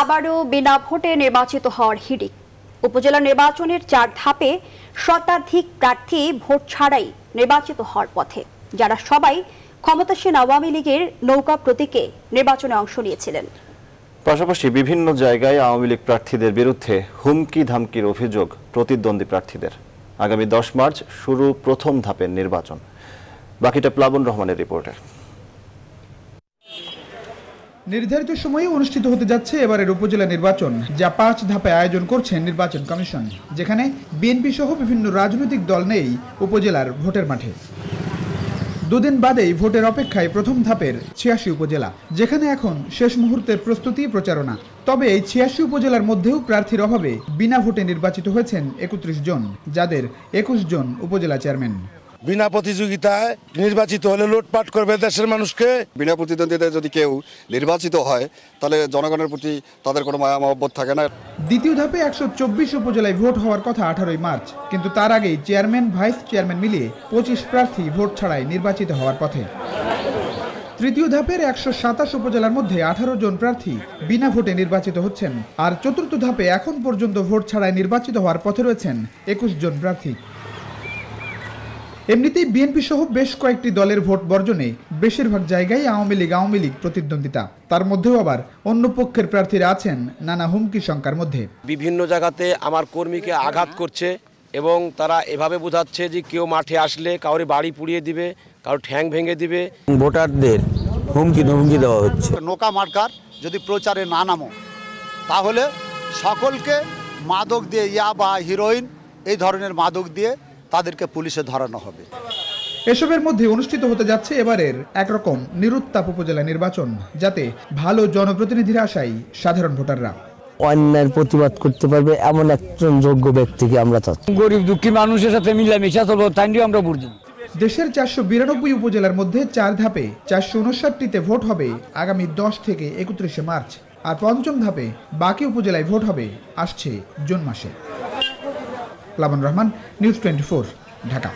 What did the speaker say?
আবারও বিনা ভোটে নির্বাচিত হওয়ার হিড়িক উপজেলা নির্বাচনের চার ধাপে শতাধিক প্রার্থী ভোট ছাড়াই নির্বাচিত হওয়ার পথে যারা সবাই ক্ষমতাসীন আওয়ামী লীগের নৌকা প্রতীকে নির্বাচনে অংশ নিয়েছিলেন পাশাপাশি বিভিন্ন জায়গায় আওয়ামী লীগ প্রার্থীদের বিরুদ্ধে হুমকি ধামকির অভিযোগ প্রতিদ্বন্দ্বী প্রার্থীদের আগামী দশ মার্চ শুরু প্রথম ধাপের নির্বাচন বাকিটা প্লাবন রহমানের রিপোর্টে নির্ধারিত সময়ে অনুষ্ঠিত হতে যাচ্ছে এবারের উপজেলা নির্বাচন যা পাঁচ ধাপে আয়োজন করছেন নির্বাচন কমিশন যেখানে বিএনপি সহ বিভিন্ন রাজনৈতিক দল নেই উপজেলার ভোটের মাঠে দুদিন বাদেই ভোটের অপেক্ষায় প্রথম ধাপের ছিয়াশি উপজেলা যেখানে এখন শেষ মুহূর্তের প্রস্তুতি প্রচারণা তবে এই ছিয়াশি উপজেলার মধ্যেও প্রার্থীর অভাবে বিনা ভোটে নির্বাচিত হয়েছেন একত্রিশ জন যাদের একুশ জন উপজেলা চেয়ারম্যান বিনা প্রতিযোগিতায় নির্বাচিত হলে লুটপাট করবে দেশের মানুষকে বিনা প্রতিদ্বন্দ্বিতায় যদি কেউ নির্বাচিত হয় তাহলে জনগণের প্রতি তাদের কোনো মায়া মহব্বত থাকে না দ্বিতীয় ধাপে একশো চব্বিশ উপজেলায় ভোট হওয়ার কথা আঠারোই মার্চ কিন্তু তার আগেই চেয়ারম্যান ভাইস চেয়ারম্যান মিলিয়ে পঁচিশ প্রার্থী ভোট ছাড়াই নির্বাচিত হওয়ার পথে তৃতীয় ধাপের একশো সাতাশ উপজেলার মধ্যে আঠারো জন প্রার্থী বিনা ভোটে নির্বাচিত হচ্ছেন আর চতুর্থ ধাপে এখন পর্যন্ত ভোট ছাড়াই নির্বাচিত হওয়ার পথে রয়েছেন একুশ জন প্রার্থী এমনিতেই বিএনপি সহ বেশ কয়েকটি দলের ভোট বর্জনে বেশিরভাগ জায়গায় আওয়ামী লীগ আওয়ামী লীগ প্রতিদ্বন্দ্বিতা তার মধ্যেও আবার অন্য পক্ষের প্রার্থীরা আছেন নানা হুমকি শঙ্কার মধ্যে বিভিন্ন জায়গাতে আমার কর্মীকে আঘাত করছে এবং তারা এভাবে বোঝাচ্ছে যে কেউ মাঠে আসলে কাউরে বাড়ি পুড়িয়ে দিবে কারো ঠ্যাং ভেঙে দিবে ভোটারদের হুমকি ধমকি দেওয়া হচ্ছে নৌকা মার্কার যদি প্রচারে না নামো তাহলে সকলকে মাদক দিয়ে ইয়া বা হিরোইন এই ধরনের মাদক দিয়ে তাদেরকে পুলিশে ধরানো হবে এসবের মধ্যে অনুষ্ঠিত হতে যাচ্ছে এবারের একরকম নিরুত্তাপ উপজেলা নির্বাচন যাতে ভালো জনপ্রতিনিধির আশাই সাধারণ ভোটাররা অন্যায়ের প্রতিবাদ করতে পারবে এমন একজন যোগ্য ব্যক্তিকে আমরা চাচ্ছি গরিব দুঃখী মানুষের সাথে মিলামিশা চলবো তাই আমরা বুঝি দেশের চারশো বিরানব্বই উপজেলার মধ্যে চার ধাপে চারশো উনষাটটিতে ভোট হবে আগামী দশ থেকে একত্রিশে মার্চ আর পঞ্চম ধাপে বাকি উপজেলায় ভোট হবে আসছে জুন মাসে প্লাবন রহমান নিউজ টোয়েন্টি ঢাকা